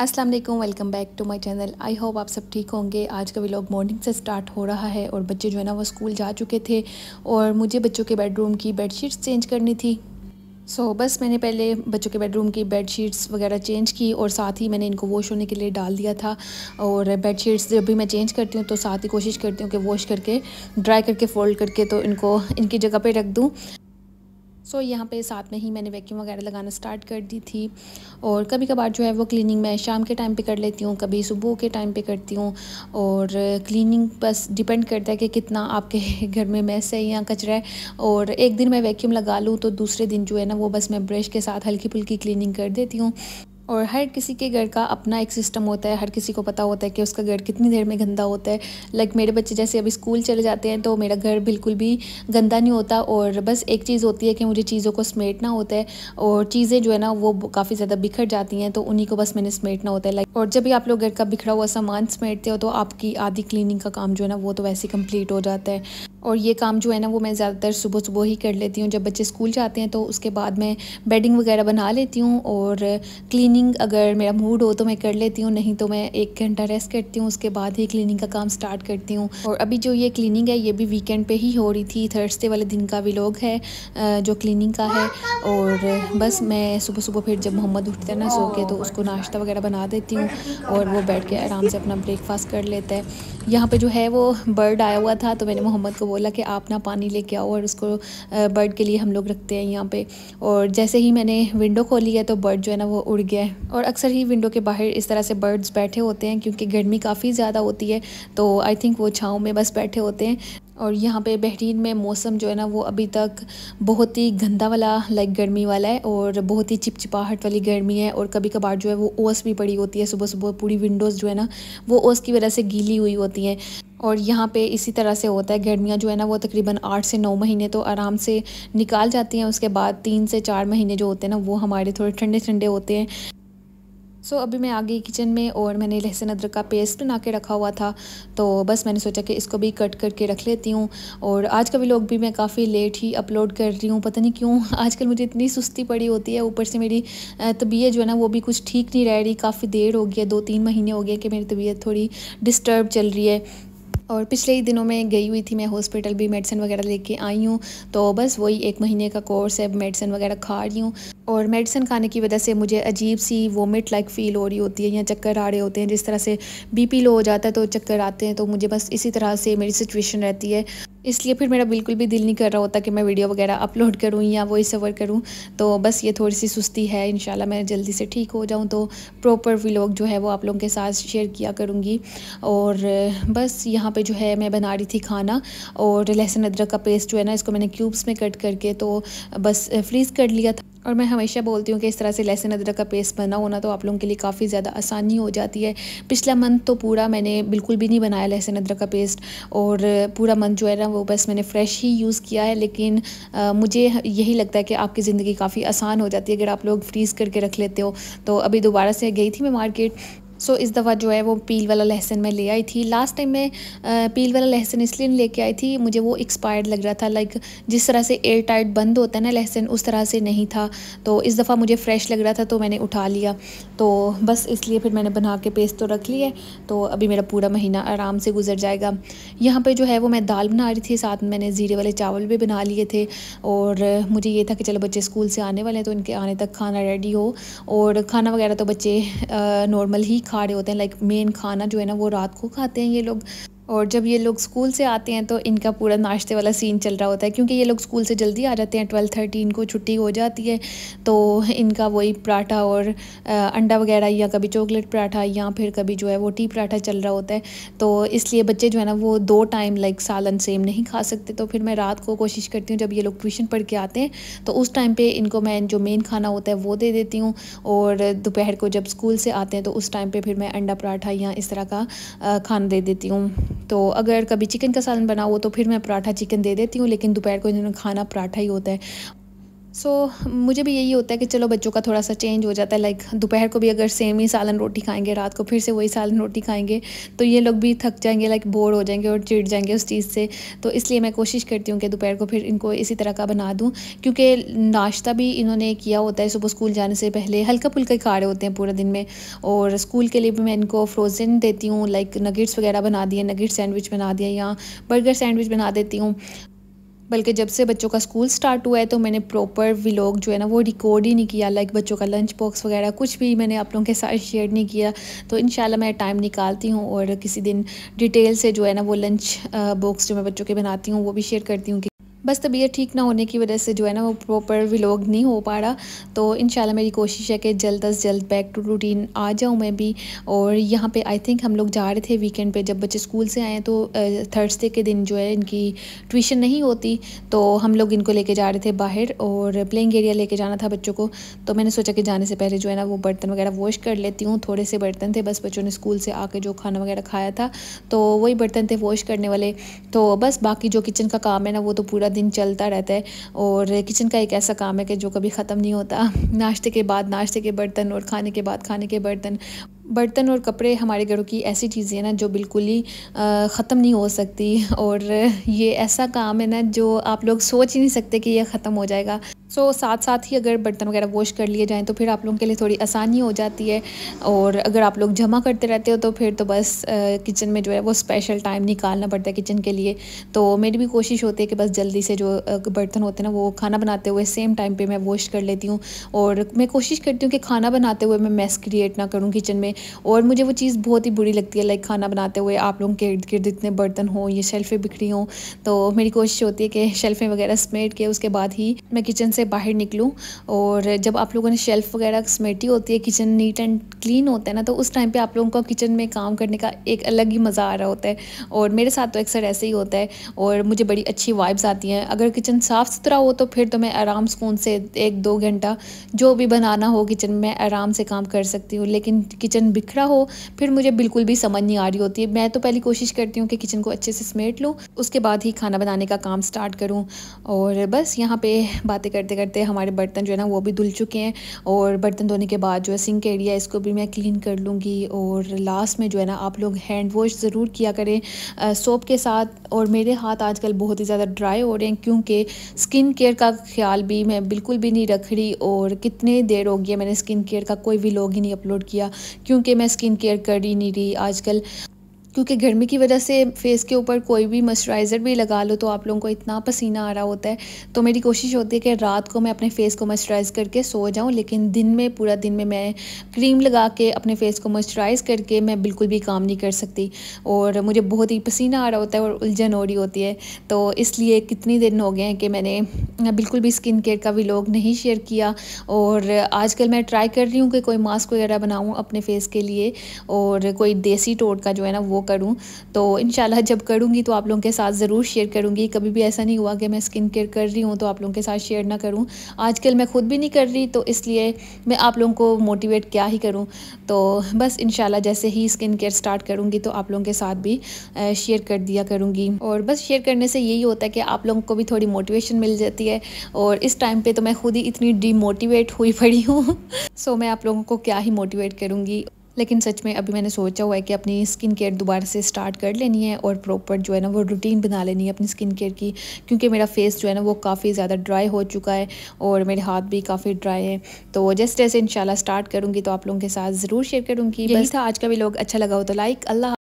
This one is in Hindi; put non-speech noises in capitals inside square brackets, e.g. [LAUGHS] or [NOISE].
Aslam welcome back to my channel I hope आप सब ठीक होंगे आज का व्लॉग मॉर्निंग से स्टार्ट हो रहा है और बच्चे जो है ना वो स्कूल जा चुके थे और मुझे बच्चों के बेडरूम की बेडशीट्स चेंज करनी थी सो so, बस मैंने पहले बच्चों के बेडरूम की बेड शीट्स वगैरह चेंज की और साथ ही मैंने इनको वॉश होने के लिए डाल दिया था और बेड शीट्स जब भी मैं चेंज करती हूँ तो साथ ही कोशिश करती हूँ कि वॉश करके ड्राई करके फोल्ड करके तो इनको इनकी जगह पे रख दूँ सो यहाँ पे साथ में ही मैंने वैक्यूम वगैरह लगाना स्टार्ट कर दी थी और कभी कभार जो है वो क्लीनिंग मैं शाम के टाइम पे कर लेती हूँ कभी सुबह के टाइम पे करती हूँ और क्लीनिंग बस डिपेंड करता है कि कितना आपके [LAUGHS] घर में मैस है या कचरा है और एक दिन मैं वैक्यूम लगा लूँ तो दूसरे दिन जो है ना वो बस मैं ब्रश के साथ हल्की फुल्की क्लिनिंग कर देती हूँ और हर किसी के घर का अपना एक सिस्टम होता है हर किसी को पता होता है कि उसका घर कितनी देर में गंदा होता है लाइक मेरे बच्चे जैसे अभी स्कूल चले जाते हैं तो मेरा घर बिल्कुल भी गंदा नहीं होता और बस एक चीज़ होती है कि मुझे चीज़ों को समेटना होता है और चीज़ें जो है ना वो काफ़ी ज़्यादा बिखर जाती हैं तो उन्हीं को बस मैंने समेटना होता है लाइक और जब भी आप लोग घर का बिखरा हुआ सामान समेटते हो तो आपकी आधी क्लिनिंग का काम जो है ना वो तो वैसे कम्प्लीट हो जाता है और ये काम जो है ना वो मैं ज़्यादातर सुबह सुबह ही कर लेती हूँ जब बच्चे स्कूल जाते हैं तो उसके बाद मैं बेडिंग वगैरह बना लेती हूँ और क्लीनिंग अगर मेरा मूड हो तो मैं कर लेती हूँ नहीं तो मैं एक घंटा रेस्ट करती हूँ उसके बाद ही क्लीनिंग का काम स्टार्ट करती हूँ और अभी जो ये क्लिनिंग है ये भी वीकेंड पर ही हो रही थी थर्सडे वाले दिन का लोग है जो क्लिनिंग का है और बस मैं सुबह सुबह फिर जब मोहम्मद उठता है ना सो के तो उसको नाश्ता वगैरह बना देती हूँ और वो बैठ के आराम से अपना ब्रेकफास्ट कर लेता है यहाँ पे जो है वो बर्ड आया हुआ था तो मैंने मोहम्मद को बोला कि आप ना पानी लेके आओ और उसको बर्ड के लिए हम लोग रखते हैं यहाँ पे और जैसे ही मैंने विंडो खोली है तो बर्ड जो है ना वो उड़ गया है और अक्सर ही विंडो के बाहर इस तरह से बर्ड्स बैठे होते हैं क्योंकि गर्मी काफ़ी ज़्यादा होती है तो आई थिंक वो छाँव में बस बैठे होते हैं और यहाँ पे बहरीन में मौसम जो है ना वो अभी तक बहुत ही गंदा वाला लाइक गर्मी वाला है और बहुत ही चिपचिपाहट वाली गर्मी है और कभी कभार जो है वो ओस भी पड़ी होती है सुबह सुबह पूरी विंडोज़ जो है ना वो ओस की वजह से गीली हुई होती हैं और यहाँ पे इसी तरह से होता है गर्मियाँ जो है ना वो तकरीबन आठ से नौ महीने तो आराम से निकाल जाती हैं उसके बाद तीन से चार महीने जो होते हैं ना वो हमारे थोड़े ठंडे ठंडे होते हैं सो so, अभी मैं आ गई किचन में और मैंने लहसुन अदरक का पेस्ट बना के रखा हुआ था तो बस मैंने सोचा कि इसको भी कट करके रख लेती हूँ और आज का भी लोग भी मैं काफ़ी लेट ही अपलोड कर रही हूँ पता नहीं क्यों [LAUGHS] आजकल मुझे इतनी सुस्ती पड़ी होती है ऊपर से मेरी तबीयत जो है ना वो भी कुछ ठीक नहीं रह रही काफ़ी देर हो गई है दो तीन महीने हो गए कि मेरी तबीयत थोड़ी डिस्टर्ब चल रही है और पिछले ही दिनों में गई हुई थी मैं हॉस्पिटल भी मेडिसिन वगैरह लेके आई हूँ तो बस वही एक महीने का कोर्स है मेडिसिन वगैरह खा रही हूँ और मेडिसिन खाने की वजह से मुझे अजीब सी वोमिट लाइक फ़ील हो रही होती है या चक्कर आ रहे होते हैं जिस तरह से बीपी लो हो जाता है तो चक्कर आते हैं तो मुझे बस इसी तरह से मेरी सिचुएशन रहती है इसलिए फिर मेरा बिल्कुल भी दिल नहीं कर रहा होता कि मैं वीडियो वगैरह अपलोड करूँ या वॉइस ओवर करूँ तो बस ये थोड़ी सी सुस्ती है इन मैं जल्दी से ठीक हो जाऊँ तो प्रॉपर व्लॉग जो है वो आप लोगों के साथ शेयर किया करूँगी और बस यहाँ पर जो है मैं बना रही थी खाना और लहसुन अदरक का पेस्ट जो है ना इसको मैंने क्यूब्स में कट करके तो बस फ्रीज़ कर लिया था और मैं हमेशा बोलती हूँ कि इस तरह से लहसुन अदरक का पेस्ट बना होना तो आप लोगों के लिए काफ़ी ज़्यादा आसानी हो जाती है पिछला मंथ तो पूरा मैंने बिल्कुल भी नहीं बनाया लहसुन अदरक का पेस्ट और पूरा मंथ जो है ना वो बस मैंने फ़्रेश ही यूज़ किया है लेकिन आ, मुझे यही लगता है कि आपकी ज़िंदगी काफ़ी आसान हो जाती है अगर आप लोग फ्रीज़ करके रख लेते हो तो अभी दोबारा से गई थी मैं मार्केट सो so, इस दफ़ा जो है वो पील वाला लहसन मैं ले आई थी लास्ट टाइम मैं पील वाला लहसन इसलिए नहीं लेके आई थी मुझे वो एक्सपायर्ड लग रहा था लाइक जिस तरह से एयर टाइट बंद होता है ना लहसन उस तरह से नहीं था तो इस दफ़ा मुझे फ्रेश लग रहा था तो मैंने उठा लिया तो बस इसलिए फिर मैंने बना के पेस्ट तो रख लिया है तो अभी मेरा पूरा महीना आराम से गुजर जाएगा यहाँ पर जो है वो मैं दाल बना रही थी साथ में मैंने ज़ीरे वाले चावल भी बना लिए थे और मुझे ये था कि चलो बच्चे स्कूल से आने वाले हैं तो इनके आने तक खाना रेडी हो और खाना वगैरह तो बच्चे नॉर्मल ही खा रहे होते हैं लाइक मेन खाना जो है ना वो रात को खाते हैं ये लोग और जब ये लोग स्कूल से आते हैं तो इनका पूरा नाश्ते वाला सीन चल रहा होता है क्योंकि ये लोग स्कूल से जल्दी आ जाते हैं ट्वेल्व थर्टी इनको छुट्टी हो जाती है तो इनका वही पराठा और अंडा वगैरह या कभी चॉकलेट पराठा या फिर कभी जो है वो टी पराठा चल रहा होता है तो इसलिए बच्चे जो है ना वो दो टाइम लाइक सालन सेम नहीं खा सकते तो फिर मैं रात को कोशिश करती हूँ जब ये लोग ट्यूशन पढ़ के आते हैं तो उस टाइम पर इनको मैं जो मेन खाना होता है वो दे देती हूँ और दोपहर को जब स्कूल से आते हैं तो उस टाइम पर फिर मैं अंडा पराठा या इस तरह का खाना दे देती हूँ तो अगर कभी चिकन का सालन बना हो तो फिर मैं पराठा चिकन दे देती हूँ लेकिन दोपहर को इन्होंने खाना पराठा ही होता है सो so, मुझे भी यही होता है कि चलो बच्चों का थोड़ा सा चेंज हो जाता है लाइक दोपहर को भी अगर सेम ही सालन रोटी खाएंगे रात को फिर से वही सालन रोटी खाएंगे तो ये लोग भी थक जाएंगे लाइक बोर हो जाएंगे और चिढ़ जाएंगे उस चीज़ से तो इसलिए मैं कोशिश करती हूँ कि दोपहर को फिर इनको इसी तरह का बना दूँ क्योंकि नाश्ता भी इन्होंने किया होता है सुबह स्कूल जाने से पहले हल्का फुल्का ही खा रहे होते हैं पूरे दिन में और स्कूल के लिए भी मैं इनको फ्रोज़न देती हूँ लाइक नगेट्स वगैरह बना दिए नगेट्स सैंडविच बना दिया या बर्गर सैंडविच बना देती हूँ बल्कि जब से बच्चों का स्कूल स्टार्ट हुआ है तो मैंने प्रॉपर व्लॉग जो है ना वो रिकॉर्ड ही नहीं किया लाइक बच्चों का लंच बॉक्स वगैरह कुछ भी मैंने आप लोगों के साथ शेयर नहीं किया तो इन मैं टाइम निकालती हूँ और किसी दिन डिटेल से जो है ना वो लंच बॉक्स जो मैं बच्चों के बनाती हूँ वो भी शेयर करती हूँ कि बस तबीयत ठीक ना होने की वजह से जो है ना वो प्रॉपर व्लॉग नहीं हो पा रहा तो इन मेरी कोशिश है कि जल्द अज जल्द बैक टू रूटीन आ जाऊँ मैं भी और यहाँ पे आई थिंक हम लोग जा रहे थे वीकेंड पे जब बच्चे स्कूल से आए तो थर्सडे के दिन जो है इनकी ट्यूशन नहीं होती तो हम लोग इनको लेके जा रहे थे बाहर और प्लेइंग एरिया लेके जाना था बच्चों को तो मैंने सोचा कि जाने से पहले जो है ना वो बर्तन वगैरह वॉश कर लेती हूँ थोड़े से बर्तन थे बस बच्चों ने स्कूल से आके जो खाना वगैरह खाया था तो वही बर्तन थे वॉश करने वाले तो बस बाकी जो किचन का काम है ना वो तो पूरा दिन चलता रहता है और किचन का एक ऐसा काम है कि जो कभी ख़त्म नहीं होता [LAUGHS] नाश्ते के बाद नाश्ते के बर्तन और खाने के बाद खाने के बर्तन बर्तन और कपड़े हमारे घरों की ऐसी चीज़ें हैं ना जो बिल्कुल ही ख़त्म नहीं हो सकती और ये ऐसा काम है ना जो आप लोग सोच ही नहीं सकते कि यह ख़त्म हो जाएगा सो so, साथ साथ ही अगर बर्तन वगैरह वॉश कर लिए जाएँ तो फिर आप लोगों के लिए थोड़ी आसानी हो जाती है और अगर आप लोग जमा करते रहते हो तो फिर तो बस किचन में जो है वो स्पेशल टाइम निकालना पड़ता है किचन के लिए तो मेरी भी कोशिश होती है कि बस जल्दी से जो बर्तन होते हैं ना वो खाना बनाते हुए सेम टाइम पर मैं वॉश कर लेती हूँ और मैं कोशिश करती हूँ कि खाना बनाते हुए मैं मैस क्रिएट ना करूँ किचन में और मुझे वो चीज़ बहुत ही बुरी लगती है लाइक खाना बनाते हुए आप लोगों के इर्द गिर्द इतने बर्तन हों या शेल्फ़ें बिखरी हों तो मेरी कोशिश होती है कि शेल्फ़ें वगैरह स्मेट के उसके बाद ही मैं किचन से बाहर निकलूँ और जब आप लोगों ने शेल्फ़ वगैरह समेटी होती है किचन नीट एंड क्लीन होता है ना तो उस टाइम पे आप लोगों का किचन में काम करने का एक अलग ही मज़ा आ रहा होता है और मेरे साथ तो अक्सर ऐसे ही होता है और मुझे बड़ी अच्छी वाइब्स आती हैं अगर किचन साफ़ सुथरा हो तो फिर तो मैं आराम सुकून से एक दो घंटा जो भी बनाना हो किचन में आराम से काम कर सकती हूँ लेकिन किचन बिखरा हो फिर मुझे बिल्कुल भी समझ नहीं आ रही होती है मैं तो पहली कोशिश करती हूँ कि किचन को अच्छे से समेट लूँ उसके बाद ही खाना बनाने का काम स्टार्ट करूँ और बस यहाँ पर बातें करते करते करते हमारे बर्तन जो है ना वो भी धुल चुके हैं और बर्तन धोने के बाद जो है सिंक एरिया इसको भी मैं क्लीन कर लूँगी और लास्ट में जो है ना आप लोग हैंड वॉश ज़रूर किया करें सोप के साथ और मेरे हाथ आजकल बहुत ही ज़्यादा ड्राई हो रहे हैं क्योंकि स्किन केयर का ख्याल भी मैं बिल्कुल भी नहीं रख रही और कितने देर हो गई मैंने स्किन केयर का कोई भी लॉग ही नहीं अपलोड किया क्योंकि मैं स्किन केयर कर ही नहीं रही आजकल क्योंकि गर्मी की वजह से फेस के ऊपर कोई भी मॉइस्चराइज़र भी लगा लो तो आप लोगों को इतना पसीना आ रहा होता है तो मेरी कोशिश होती है कि रात को मैं अपने फेस को मॉइस्चराइज़ करके सो जाऊँ लेकिन दिन में पूरा दिन में मैं क्रीम लगा के अपने फेस को मॉइस्चराइज़ करके मैं बिल्कुल भी काम नहीं कर सकती और मुझे बहुत ही पसीना आ रहा होता है और उलझन हो रही होती है तो इसलिए कितनी दिन हो गए हैं कि मैंने बिल्कुल भी स्किन केयर का भी नहीं शेयर किया और आजकल मैं ट्राई कर रही हूँ कि कोई मास्क वगैरह बनाऊँ अपने फेस के लिए और कोई देसी टोट का जो है ना वो वो करूँ तो इन जब करूँगी तो आप लोगों के साथ ज़रूर शेयर करूँगी कभी भी ऐसा नहीं हुआ कि मैं स्किन केयर कर रही हूँ तो आप लोगों के साथ शेयर ना करूँ आजकल मैं ख़ुद भी नहीं कर रही तो इसलिए मैं आप लोगों को मोटिवेट क्या ही करूँ तो बस इन जैसे ही स्किन केयर स्टार्ट करूँगी तो आप लोगों के साथ भी शेयर कर दिया करूँगी और बस शेयर करने से यही होता है कि आप लोगों को भी थोड़ी मोटिवेशन मिल जाती है और इस टाइम पे तो मैं खुद ही इतनी डीमोटिवेट हुई पड़ी हूँ सो [LAUGHS] so, मैं आप लोगों को क्या ही मोटिवेट करूँगी लेकिन सच में अभी मैंने सोचा हुआ है कि अपनी स्किन केयर दोबारा से स्टार्ट कर लेनी है और प्रॉपर जो है ना वो रूटीन बना लेनी है अपनी स्किन केयर की क्योंकि मेरा फेस जो है ना वो काफ़ी ज़्यादा ड्राई हो चुका है और मेरे हाथ भी काफ़ी ड्राई हैं तो जैसे जैसे शाला स्टार्ट करूँगी तो आप लोगों के साथ ज़रूर शेयर करूँगी बस था आज का भी लोग अच्छा लगा हो तो लाइक अल्लाह